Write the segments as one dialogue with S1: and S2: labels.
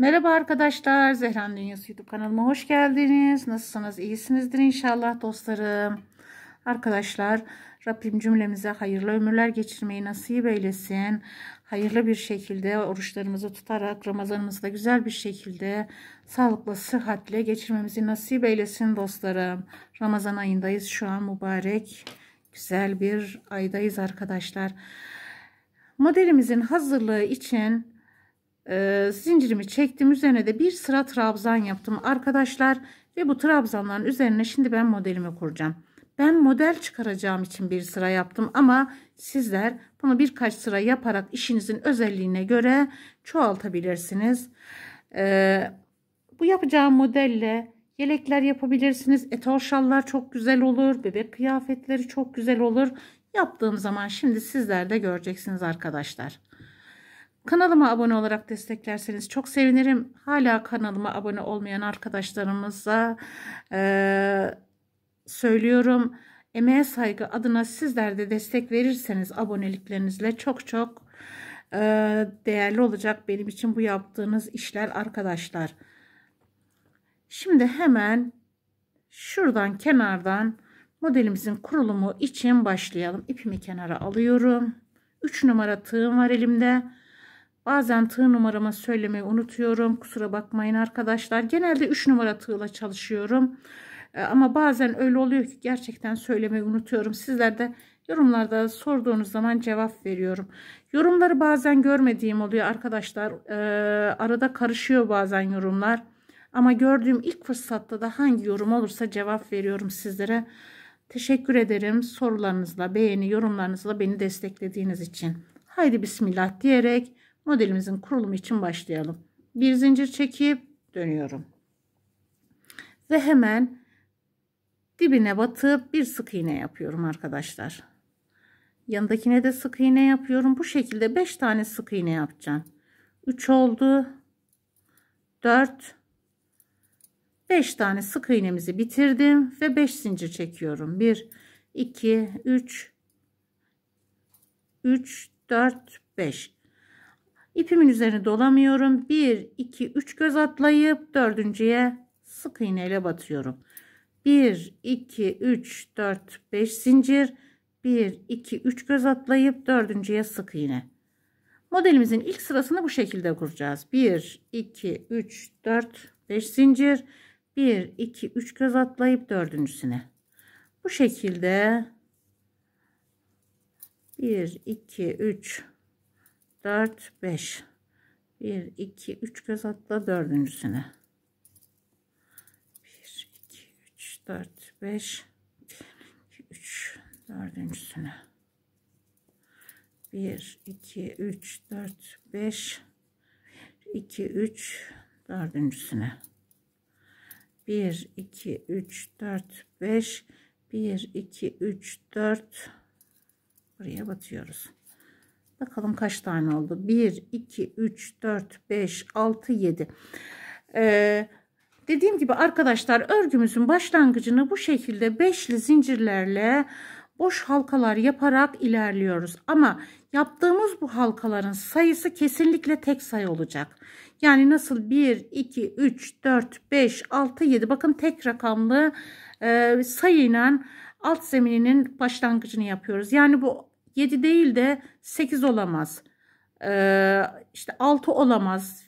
S1: Merhaba arkadaşlar, Zehran Dünyası YouTube kanalıma hoş geldiniz. Nasılsınız? İyisinizdir inşallah dostlarım. Arkadaşlar, Rabbim cümlemize hayırlı ömürler geçirmeyi nasip eylesin. Hayırlı bir şekilde oruçlarımızı tutarak Ramazanımızı da güzel bir şekilde sağlıklı, sıhhatle geçirmemizi nasip eylesin dostlarım. Ramazan ayındayız şu an mübarek. Güzel bir aydayız arkadaşlar. Modelimizin hazırlığı için e, zincirimi çektim üzerine de bir sıra trabzan yaptım arkadaşlar ve bu trabzanların üzerine şimdi ben modelimi kuracağım ben model çıkaracağım için bir sıra yaptım ama sizler bunu birkaç sıra yaparak işinizin özelliğine göre çoğaltabilirsiniz ee, bu yapacağım modelle yelekler yapabilirsiniz etol şallar çok güzel olur bebek kıyafetleri çok güzel olur yaptığım zaman şimdi sizler de göreceksiniz arkadaşlar Kanalıma abone olarak desteklerseniz çok sevinirim. Hala kanalıma abone olmayan arkadaşlarımıza e, söylüyorum. Emeğe saygı adına sizler de destek verirseniz aboneliklerinizle çok çok e, değerli olacak benim için bu yaptığınız işler arkadaşlar. Şimdi hemen şuradan kenardan modelimizin kurulumu için başlayalım. İpimi kenara alıyorum. 3 numara tığım var elimde. Bazen tığ numarama söylemeyi unutuyorum. Kusura bakmayın arkadaşlar. Genelde 3 numara tığla çalışıyorum. Ee, ama bazen öyle oluyor ki gerçekten söylemeyi unutuyorum. Sizler de yorumlarda sorduğunuz zaman cevap veriyorum. Yorumları bazen görmediğim oluyor arkadaşlar. Ee, arada karışıyor bazen yorumlar. Ama gördüğüm ilk fırsatta da hangi yorum olursa cevap veriyorum sizlere. Teşekkür ederim sorularınızla, beğeni, yorumlarınızla beni desteklediğiniz için. Haydi bismillah diyerek modelimizin kurulumu için başlayalım. Bir zincir çekip dönüyorum. Ve hemen dibine batıp bir sık iğne yapıyorum arkadaşlar. Yanındakine de sık iğne yapıyorum. Bu şekilde 5 tane sık iğne yapacağım. 3 oldu. 4 5 tane sık iğnemizi bitirdim ve 5 zincir çekiyorum. 1 2 3 3 4 5 İpimin üzerine dolamıyorum. 1, 2, 3 göz atlayıp dördüncüye sık iğneyle batıyorum. 1, 2, 3, 4, 5 zincir. 1, 2, 3 göz atlayıp dördüncüye sık iğne. Modelimizin ilk sırasını bu şekilde kuracağız. 1, 2, 3, 4, 5 zincir. 1, 2, 3 göz atlayıp dördüncüsüne. Bu şekilde 1, 2, 3, 4 5 1 2 3 göz atla dördüncüsüne 1 2 3 4 5 1 2 3 dördüncüsüne 1 2 3 4 5 1 2 3 dördüncüsüne 1 2 3 4 5 1 2 3 4 buraya batıyoruz Bakalım kaç tane oldu? 1, 2, 3, 4, 5, 6, 7. dediğim gibi arkadaşlar örgümüzün başlangıcını bu şekilde beşli zincirlerle boş halkalar yaparak ilerliyoruz. Ama yaptığımız bu halkaların sayısı kesinlikle tek sayı olacak. Yani nasıl 1, 2, 3, 4, 5, 6, 7 bakın tek rakamlı e, sayıyla alt zemininin başlangıcını yapıyoruz. Yani bu 7 değil de 8 olamaz. Ee, işte 6 olamaz.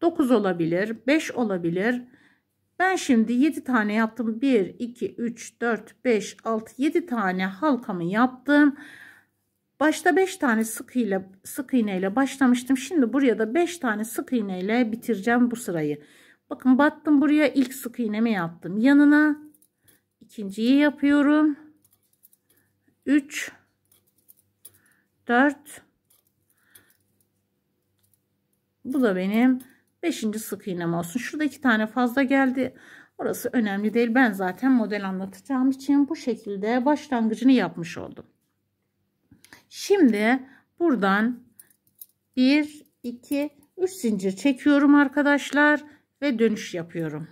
S1: 9 olabilir. 5 olabilir. Ben şimdi 7 tane yaptım. 1, 2, 3, 4, 5, 6, 7 tane halkamı yaptım. Başta 5 tane sık ile sık iğneyle başlamıştım. Şimdi buraya da 5 tane sık iğneyle bitireceğim bu sırayı. Bakın battım buraya ilk sık iğnemi yaptım. Yanına ikinciyi yapıyorum. 3 4 bu da benim 5. sık iğnem olsun şurada iki tane fazla geldi orası önemli değil ben zaten model anlatacağım için bu şekilde başlangıcını yapmış oldum şimdi buradan 1 2 3 zincir çekiyorum arkadaşlar ve dönüş yapıyorum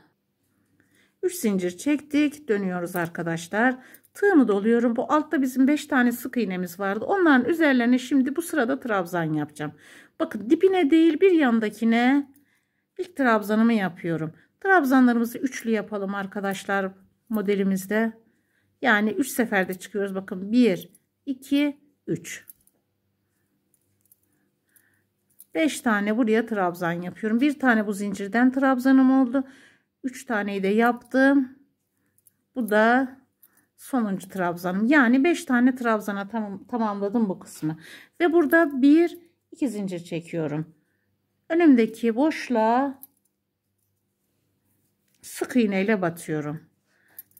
S1: 3 zincir çektik dönüyoruz arkadaşlar Tığımı doluyorum. Bu altta bizim 5 tane sık iğnemiz vardı. Onların üzerlerine şimdi bu sırada trabzan yapacağım. Bakın dibine değil bir yandakine ilk trabzanımı yapıyorum. Trabzanlarımızı üçlü yapalım arkadaşlar modelimizde. Yani 3 seferde çıkıyoruz. Bakın 1, 2, 3. 5 tane buraya trabzan yapıyorum. Bir tane bu zincirden trabzanım oldu. 3 taneyi de yaptım. Bu da sonuncu trabzanım. Yani 5 tane trabzana tamam, tamamladım bu kısmı. Ve burada 1 2 zincir çekiyorum. Önümdeki boşluğa sık iğneyle batıyorum.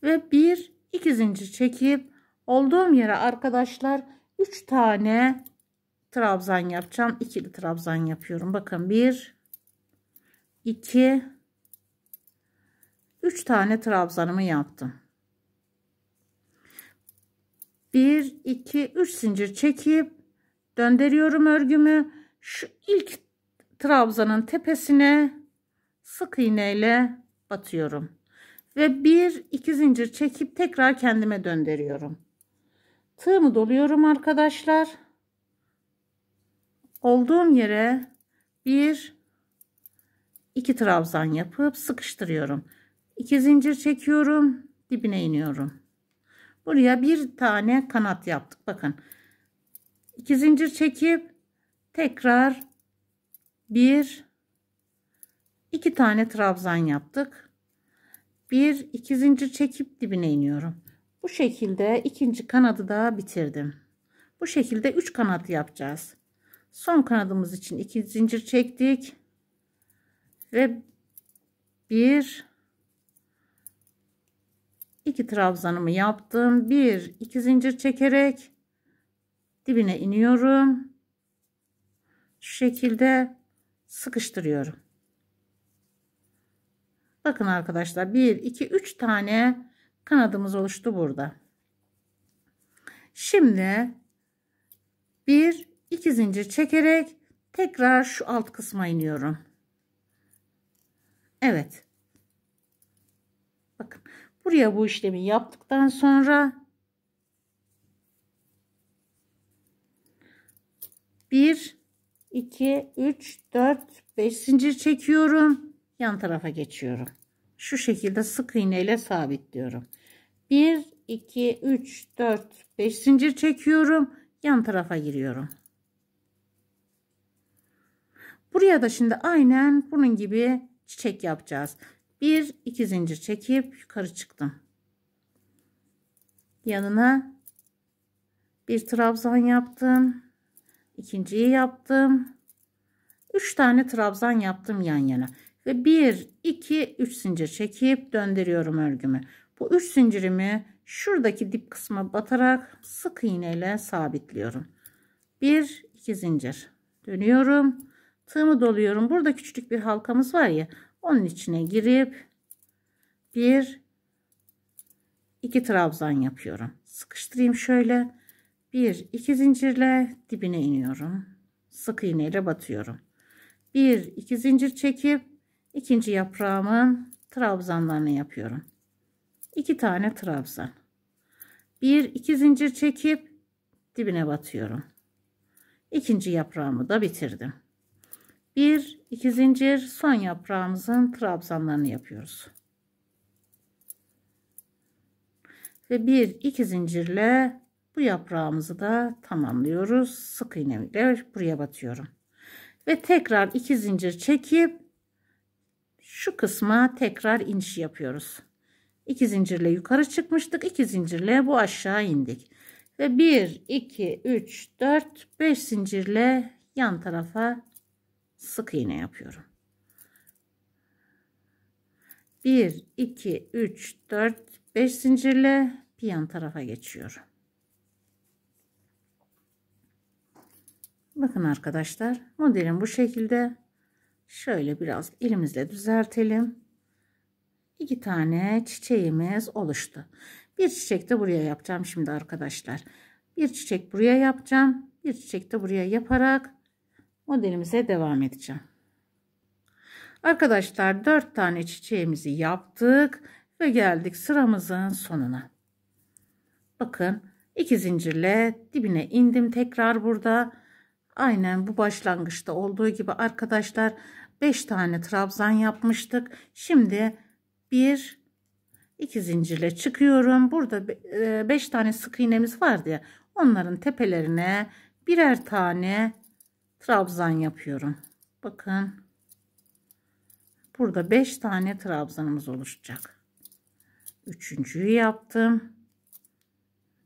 S1: Ve 1 2 zincir çekip olduğum yere arkadaşlar 3 tane trabzan yapacağım. İkili trabzan yapıyorum. Bakın 1 2 3 tane trabzanımı yaptım. 1 2 3 zincir çekip döndürüyorum örgümü şu ilk trabzanın tepesine sık iğneyle batıyorum ve 1 2 zincir çekip tekrar kendime döndürüyorum tığımı doluyorum arkadaşlar olduğum yere 1 2 trabzan yapıp sıkıştırıyorum 2 zincir çekiyorum dibine iniyorum Buraya bir tane kanat yaptık. Bakın. 2 zincir çekip tekrar bir iki tane trabzan yaptık. Bir iki zincir çekip dibine iniyorum. Bu şekilde ikinci kanadı da bitirdim. Bu şekilde üç kanat yapacağız. Son kanadımız için iki zincir çektik ve bir iki trabzanımı yaptım. Bir iki zincir çekerek dibine iniyorum. Şu şekilde sıkıştırıyorum. Bakın arkadaşlar 1 2 3 tane kanadımız oluştu burada. Şimdi bir iki zincir çekerek tekrar şu alt kısma iniyorum. Evet. Buraya bu işlemi yaptıktan sonra bir, iki, üç, dört, beş zincir çekiyorum. Yan tarafa geçiyorum. Şu şekilde sık iğneyle sabitliyorum. 1, 2, 3, 4, 5 zincir çekiyorum. Yan tarafa giriyorum. Buraya da şimdi aynen bunun gibi çiçek yapacağız bir iki zincir çekip yukarı çıktım yanına bir trabzan yaptım ikinciyi yaptım Üç tane trabzan yaptım yan yana ve bir iki üç zincir çekip döndürüyorum örgümü bu üç zincirimi şuradaki dip kısma batarak sık iğneyle sabitliyorum Bir iki zincir dönüyorum tığımı doluyorum burada küçük bir halkamız var ya onun içine girip bir iki trabzan yapıyorum. Sıkıştırayım şöyle. Bir iki zincirle dibine iniyorum. Sık iğneyle batıyorum. Bir iki zincir çekip ikinci yaprağımın trabzanlarını yapıyorum. İki tane trabzan. Bir iki zincir çekip dibine batıyorum. İkinci yaprağımı da bitirdim bir iki zincir son yaprağımızın trabzanlarını yapıyoruz. Ve bir iki zincirle bu yaprağımızı da tamamlıyoruz. Sık iğnemle buraya batıyorum. Ve tekrar iki zincir çekip şu kısma tekrar iniş yapıyoruz. 2 zincirle yukarı çıkmıştık. 2 zincirle bu aşağı indik. Ve 1, 2, 3, 4, 5 zincirle yan tarafa sık iğne yapıyorum. 1 2 3 4 5 zincirle bir yan tarafa geçiyorum. Bakın arkadaşlar modelim bu şekilde. Şöyle biraz elimizle düzeltelim. İki tane çiçeğimiz oluştu. Bir çiçek de buraya yapacağım şimdi arkadaşlar. Bir çiçek buraya yapacağım. Bir çiçek de buraya yaparak modelimize devam edeceğim. Arkadaşlar 4 tane çiçeğimizi yaptık ve geldik sıramızın sonuna. Bakın iki zincirle dibine indim tekrar burada. Aynen bu başlangıçta olduğu gibi arkadaşlar 5 tane trabzan yapmıştık. Şimdi 1 2 zincirle çıkıyorum. Burada 5 e, tane sık iğnemiz vardı ya. Onların tepelerine birer tane trabzan yapıyorum. Bakın. Burada 5 tane trabzanımız oluşacak. Üçüncüyü yaptım.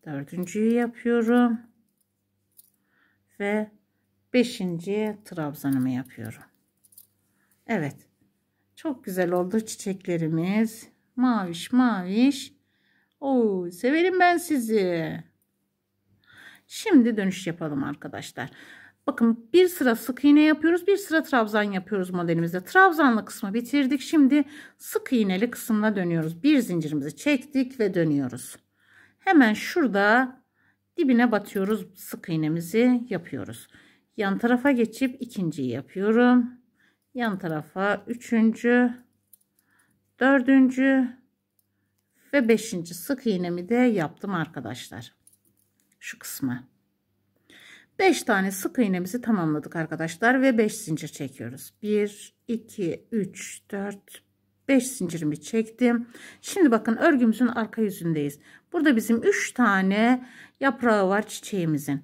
S1: Dördüncüyü yapıyorum. Ve beşinci trabzanımı yapıyorum. Evet. Çok güzel oldu çiçeklerimiz. Maviş maviş. Oo, severim ben sizi. Şimdi dönüş yapalım arkadaşlar. Bakın bir sıra sık iğne yapıyoruz. Bir sıra trabzan yapıyoruz modelimizde. Trabzanlı kısmı bitirdik. Şimdi sık iğneli kısmına dönüyoruz. Bir zincirimizi çektik ve dönüyoruz. Hemen şurada dibine batıyoruz. Sık iğnemizi yapıyoruz. Yan tarafa geçip ikinciyi yapıyorum. Yan tarafa üçüncü, dördüncü ve beşinci sık iğnemi de yaptım arkadaşlar. Şu kısmı. 5 tane sık iğnemizi tamamladık arkadaşlar ve 5 zincir çekiyoruz. 1 2 3 4 5 zincirimi çektim. Şimdi bakın örgümüzün arka yüzündeyiz. Burada bizim 3 tane yaprağı var çiçeğimizin.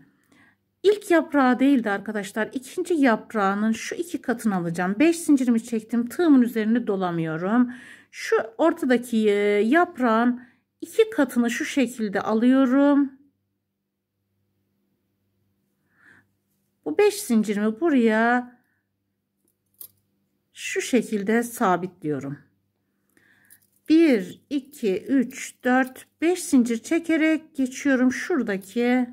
S1: İlk yaprağı değildi arkadaşlar. İkinci yaprağının şu iki katını alacağım. 5 zincirimi çektim. Tığımın üzerine dolamıyorum. Şu ortadaki e, yaprağın iki katını şu şekilde alıyorum Bu 5 zincirimi buraya şu şekilde sabitliyorum. 1 2 3 4 5 zincir çekerek geçiyorum şuradaki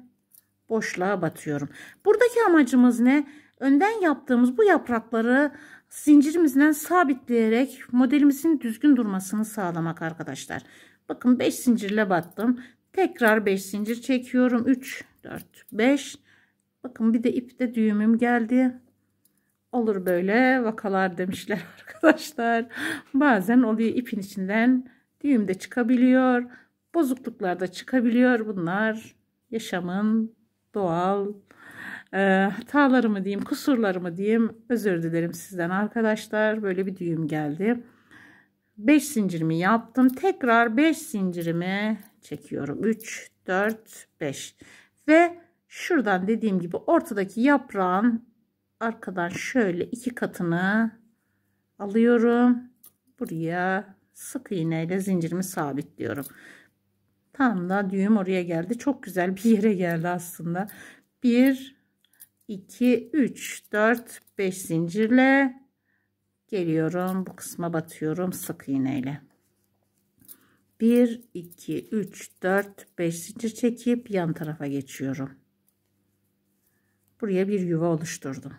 S1: boşluğa batıyorum. Buradaki amacımız ne? Önden yaptığımız bu yaprakları zincirimizden sabitleyerek modelimizin düzgün durmasını sağlamak arkadaşlar. Bakın 5 zincirle battım. Tekrar 5 zincir çekiyorum. 3 4 5 Bakın bir de ipte düğümüm geldi. Olur böyle vakalar demişler arkadaşlar. Bazen oluyor ipin içinden düğüm de çıkabiliyor. Bozukluklar da çıkabiliyor. Bunlar yaşamın doğal e, hatalarımı diyeyim, kusurlarımı diyeyim. Özür dilerim sizden arkadaşlar. Böyle bir düğüm geldi. 5 zincirimi yaptım. Tekrar 5 zincirimi çekiyorum. 3, 4, 5 ve Şuradan dediğim gibi ortadaki yaprağın arkadan şöyle iki katını alıyorum. Buraya sık iğneyle zincirimi sabitliyorum. Tam da düğüm oraya geldi. Çok güzel bir yere geldi aslında. 1 2 3 4 5 zincirle geliyorum. Bu kısma batıyorum sık iğneyle. 1 2 3 4 5 zincir çekip yan tarafa geçiyorum buraya bir yuva oluşturdum.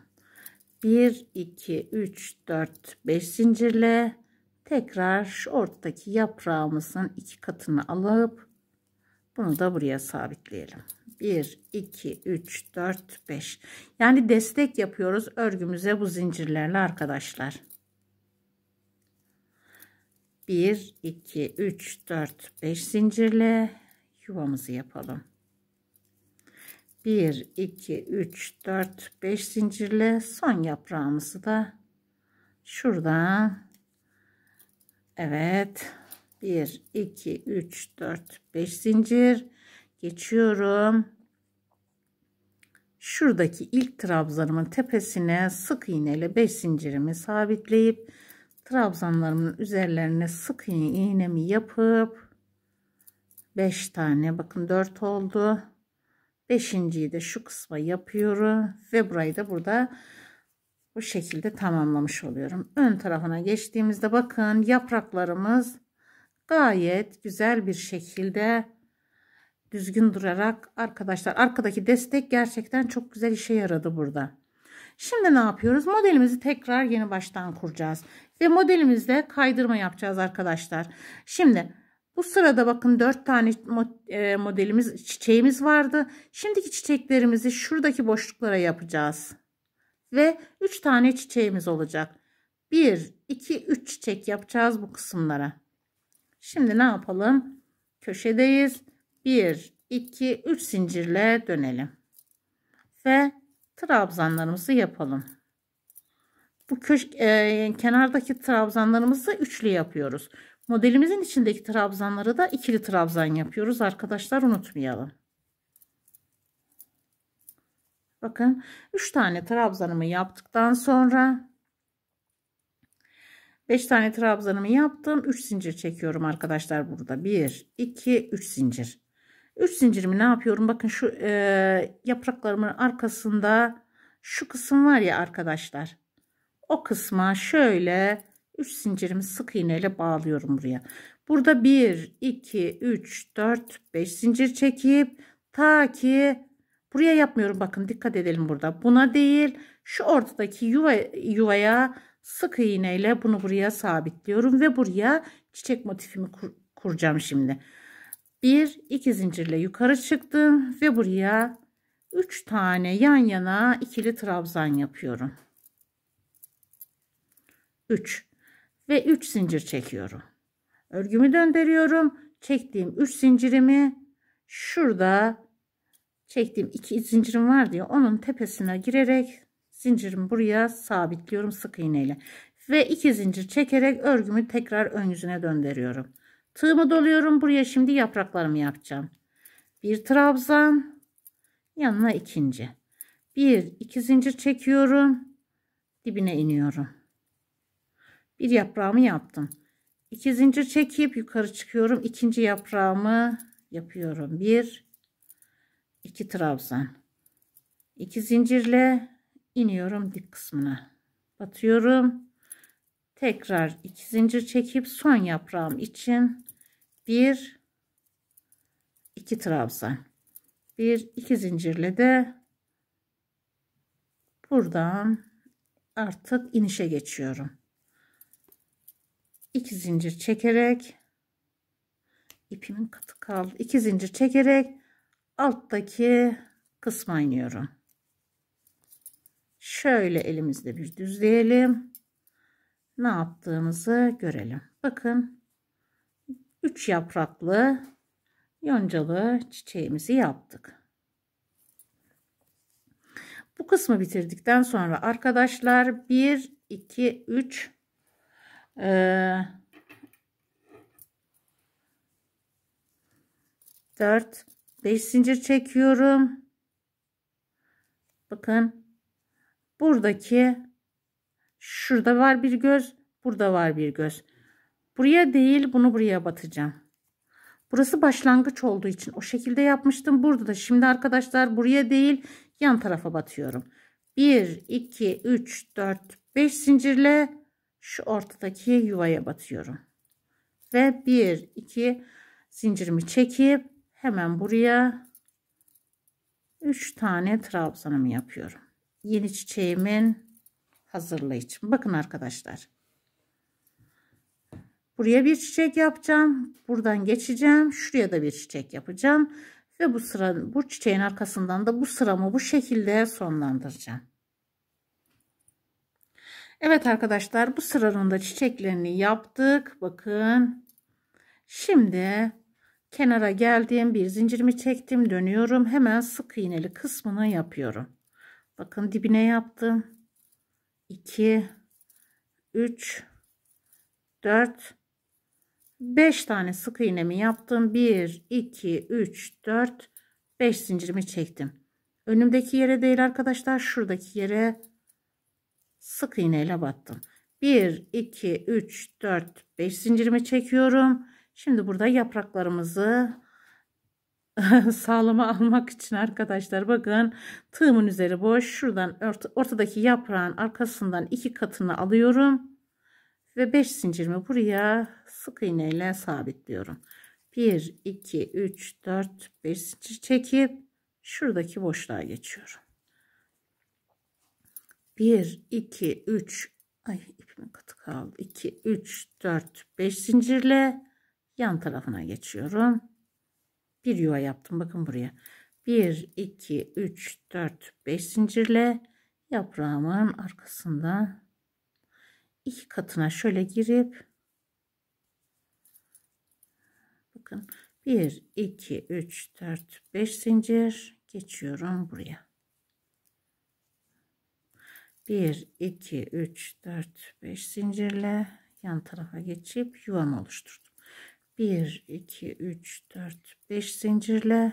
S1: 1, 2, 3, 4, 5 zincirle tekrar şu ortadaki yaprağımızın iki katını alıp bunu da buraya sabitleyelim. 1, 2, 3, 4, 5. Yani destek yapıyoruz örgümüze bu zincirlerle arkadaşlar. 1, 2, 3, 4, 5 zincirle yuvamızı yapalım. 1, 2, 3, 4, 5 zincirle son yaprağımızı da şuradan evet 1, 2, 3, 4, 5 zincir geçiyorum. Şuradaki ilk trabzanımın tepesine sık iğneyle 5 zincirimi sabitleyip trabzanlarımın üzerlerine sık iğnemi yapıp 5 tane bakın 4 oldu. Beşinciyi de şu kısma yapıyorum. Ve burayı da burada bu şekilde tamamlamış oluyorum. Ön tarafına geçtiğimizde bakın yapraklarımız gayet güzel bir şekilde düzgün durarak arkadaşlar arkadaki destek gerçekten çok güzel işe yaradı burada. Şimdi ne yapıyoruz? Modelimizi tekrar yeni baştan kuracağız. Ve modelimizde kaydırma yapacağız arkadaşlar. Şimdi bu sırada bakın 4 tane e, modelimiz çiçeğimiz vardı. Şimdiki çiçeklerimizi şuradaki boşluklara yapacağız. Ve 3 tane çiçeğimiz olacak. 1, 2, 3 çiçek yapacağız bu kısımlara. Şimdi ne yapalım? Köşedeyiz. 1, 2, 3 zincirle dönelim. Ve trabzanlarımızı yapalım. Bu köşk, e, kenardaki trabzanlarımızı üçlü yapıyoruz. Modelimizin içindeki trabzanları da ikili trabzan yapıyoruz arkadaşlar unutmayalım. Bakın 3 tane trabzanımı yaptıktan sonra 5 tane trabzanımı yaptım. 3 zincir çekiyorum arkadaşlar burada. 1, 2, 3 zincir. 3 zincirimi ne yapıyorum? Bakın şu e, yapraklarımın arkasında şu kısım var ya arkadaşlar. O kısma şöyle 3 zincirimi sık iğneyle bağlıyorum buraya. Burada 1 2 3 4 5 zincir çekip ta ki buraya yapmıyorum bakın dikkat edelim burada. Buna değil şu ortadaki yuva yuvaya sık iğneyle bunu buraya sabitliyorum ve buraya çiçek motifimi kur, kuracağım şimdi. 1 2 zincirle yukarı çıktım ve buraya 3 tane yan yana ikili trabzan yapıyorum. 3 ve 3 zincir çekiyorum. Örgümü döndürüyorum. Çektiğim 3 zincirimi şurada çektiğim 2 zincirim var diye onun tepesine girerek zincirimi buraya sabitliyorum sık iğneyle. Ve 2 zincir çekerek örgümü tekrar ön yüzüne döndürüyorum. Tığımı doluyorum. Buraya şimdi yapraklarımı yapacağım. Bir trabzan yanına ikinci. Bir iki zincir çekiyorum. Dibine iniyorum bir yaprağımı yaptım. 2 zincir çekip yukarı çıkıyorum. ikinci yaprağımı yapıyorum. 1 2 trabzan. 2 zincirle iniyorum dik kısmına. Batıyorum. Tekrar 2 zincir çekip son yaprağım için 1 2 trabzan. 1 2 zincirle de buradan artık inişe geçiyorum. 2 zincir çekerek ipimin katı kaldı. 2 zincir çekerek alttaki kısma iniyorum. Şöyle elimizde bir düzleyelim. Ne yaptığımızı görelim. Bakın 3 yapraklı yoncalı çiçeğimizi yaptık. Bu kısmı bitirdikten sonra arkadaşlar 1 2 3 4 ee, 5 zincir çekiyorum bakın buradaki şurada var bir göz burada var bir göz buraya değil bunu buraya batacağım burası başlangıç olduğu için o şekilde yapmıştım burada da şimdi arkadaşlar buraya değil yan tarafa batıyorum 1 2 3 4 5 zincirle şu ortadaki yuvaya batıyorum. Ve 1 2 zincirimi çekip hemen buraya 3 tane trabzanımı yapıyorum. Yeni çiçeğimin hazırlığı Bakın arkadaşlar. Buraya bir çiçek yapacağım. Buradan geçeceğim. Şuraya da bir çiçek yapacağım. Ve bu sıra bu çiçeğin arkasından da bu sıramı bu şekilde sonlandıracağım. Evet arkadaşlar bu sıranın da çiçeklerini yaptık. Bakın. Şimdi kenara geldim. Bir zincirimi çektim. Dönüyorum. Hemen sık iğneli kısmını yapıyorum. Bakın dibine yaptım. 2 3 4 5 tane sık iğnemi yaptım. 1 2 3 4 5 zincirimi çektim. Önümdeki yere değil arkadaşlar. Şuradaki yere sık iğneyle battım. 1, 2, 3, 4, 5 zincirimi çekiyorum. Şimdi burada yapraklarımızı sağlama almak için arkadaşlar bakın tığımın üzeri boş. Şuradan orta, ortadaki yaprağın arkasından iki katını alıyorum. Ve 5 zincirimi buraya sık iğneyle sabitliyorum. 1, 2, 3, 4, 5 zincir çekip şuradaki boşluğa geçiyorum. 1, 2, 3, ay ipime katı kaldı. 2, 3, 4, 5 zincirle yan tarafına geçiyorum. Bir yuva yaptım. Bakın buraya. 1, 2, 3, 4, 5 zincirle yaprağımın arkasında iki katına şöyle girip bakın 1, 2, 3, 4, 5 zincir geçiyorum buraya. 1 2 3 4 5 zincirle yan tarafa geçip yuvam oluşturdum 1 2 3 4 5 zincirle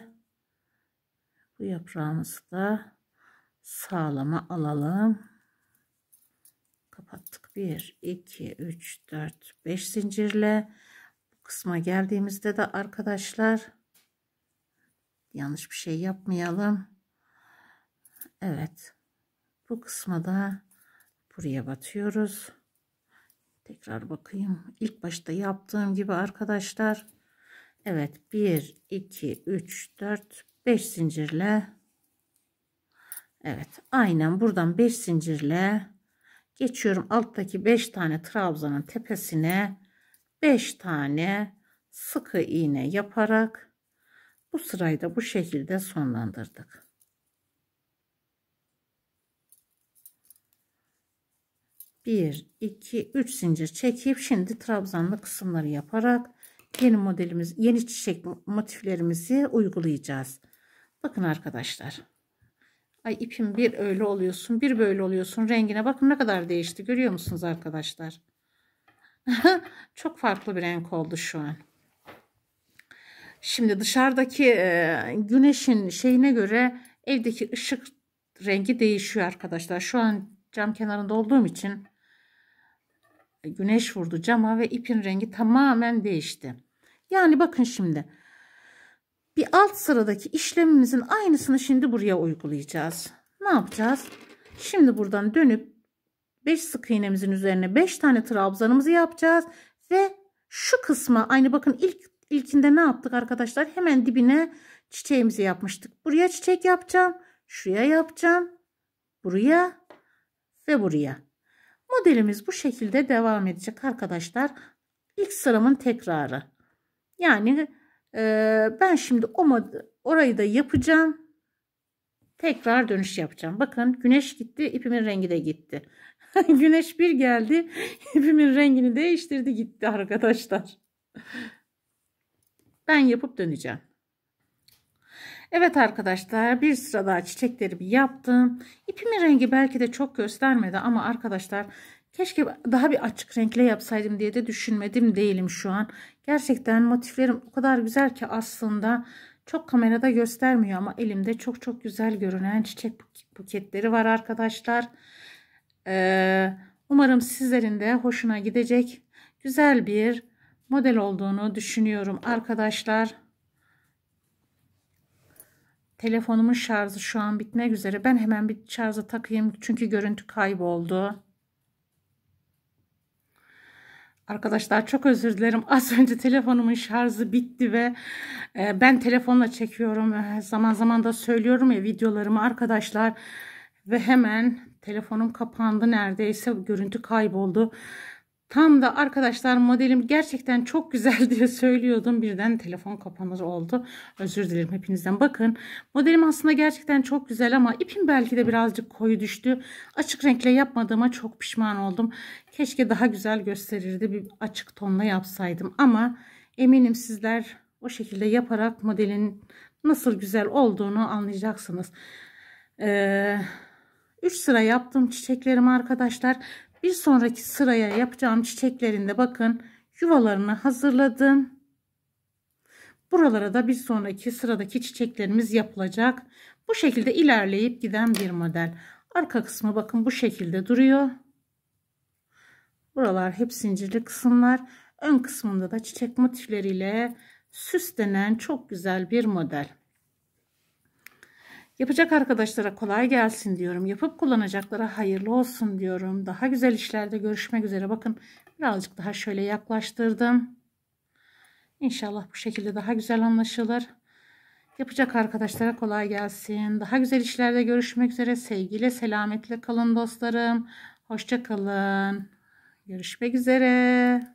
S1: bu yaprağımızı da sağlama alalım kapattık 1 2 3 4 5 zincirle bu kısma geldiğimizde de arkadaşlar yanlış bir şey yapmayalım Evet bu kısma da buraya batıyoruz. Tekrar bakayım. İlk başta yaptığım gibi arkadaşlar. Evet 1 2 3 4 5 zincirle Evet aynen buradan 5 zincirle geçiyorum alttaki 5 tane trabzanın tepesine 5 tane sıkı iğne yaparak bu sırayı da bu şekilde sonlandırdık. 1, 2, 3 zincir çekip şimdi trabzanlı kısımları yaparak yeni modelimiz, yeni çiçek motiflerimizi uygulayacağız. Bakın arkadaşlar. Ay ipim bir öyle oluyorsun, bir böyle oluyorsun. Rengine bakın ne kadar değişti. Görüyor musunuz arkadaşlar? Çok farklı bir renk oldu şu an. Şimdi dışarıdaki e, güneşin şeyine göre evdeki ışık rengi değişiyor arkadaşlar. Şu an cam kenarında olduğum için güneş vurdu cama ve ipin rengi tamamen değişti. Yani bakın şimdi bir alt sıradaki işlemimizin aynısını şimdi buraya uygulayacağız. Ne yapacağız? Şimdi buradan dönüp 5 sık iğnemizin üzerine 5 tane trabzanımızı yapacağız ve şu kısma aynı bakın ilk ilkinde ne yaptık arkadaşlar? Hemen dibine çiçeğimizi yapmıştık. Buraya çiçek yapacağım. Şuraya yapacağım. Buraya ve buraya. Modelimiz bu şekilde devam edecek arkadaşlar. İlk sıramın tekrarı. Yani e, ben şimdi o orayı da yapacağım. Tekrar dönüş yapacağım. Bakın güneş gitti, ipimin rengi de gitti. güneş bir geldi, ipimin rengini değiştirdi gitti arkadaşlar. Ben yapıp döneceğim. Evet arkadaşlar bir sıra daha çiçeklerimi yaptım. İpimin rengi belki de çok göstermedi ama arkadaşlar keşke daha bir açık renkle yapsaydım diye de düşünmedim değilim şu an. Gerçekten motiflerim o kadar güzel ki aslında çok kamerada göstermiyor ama elimde çok çok güzel görünen çiçek buketleri var arkadaşlar. Ee, umarım sizlerin de hoşuna gidecek güzel bir model olduğunu düşünüyorum arkadaşlar. Telefonumun şarjı şu an bitmek üzere. Ben hemen bir şarja takayım. Çünkü görüntü kayboldu. Arkadaşlar çok özür dilerim. Az önce telefonumun şarjı bitti ve e, ben telefonla çekiyorum. E, zaman zaman da söylüyorum ya videolarımı arkadaşlar. Ve hemen telefonum kapandı neredeyse. Görüntü kayboldu. Tam da arkadaşlar modelim gerçekten çok güzel diye söylüyordum. Birden telefon kapanır oldu. Özür dilerim hepinizden. Bakın modelim aslında gerçekten çok güzel ama ipim belki de birazcık koyu düştü. Açık renkle yapmadığıma çok pişman oldum. Keşke daha güzel gösterirdi. Bir açık tonla yapsaydım ama eminim sizler o şekilde yaparak modelin nasıl güzel olduğunu anlayacaksınız. Ee, 3 sıra yaptım çiçeklerimi arkadaşlar. Bir sonraki sıraya yapacağım çiçeklerinde bakın yuvalarını hazırladım. Buralara da bir sonraki sıradaki çiçeklerimiz yapılacak. Bu şekilde ilerleyip giden bir model. Arka kısmı bakın bu şekilde duruyor. Buralar hep zincirli kısımlar. Ön kısmında da çiçek motifleriyle süslenen çok güzel bir model. Yapacak arkadaşlara kolay gelsin diyorum. Yapıp kullanacaklara hayırlı olsun diyorum. Daha güzel işlerde görüşmek üzere. Bakın birazcık daha şöyle yaklaştırdım. İnşallah bu şekilde daha güzel anlaşılır. Yapacak arkadaşlara kolay gelsin. Daha güzel işlerde görüşmek üzere. Sevgiyle, selametle kalın dostlarım. Hoşçakalın. Görüşmek üzere.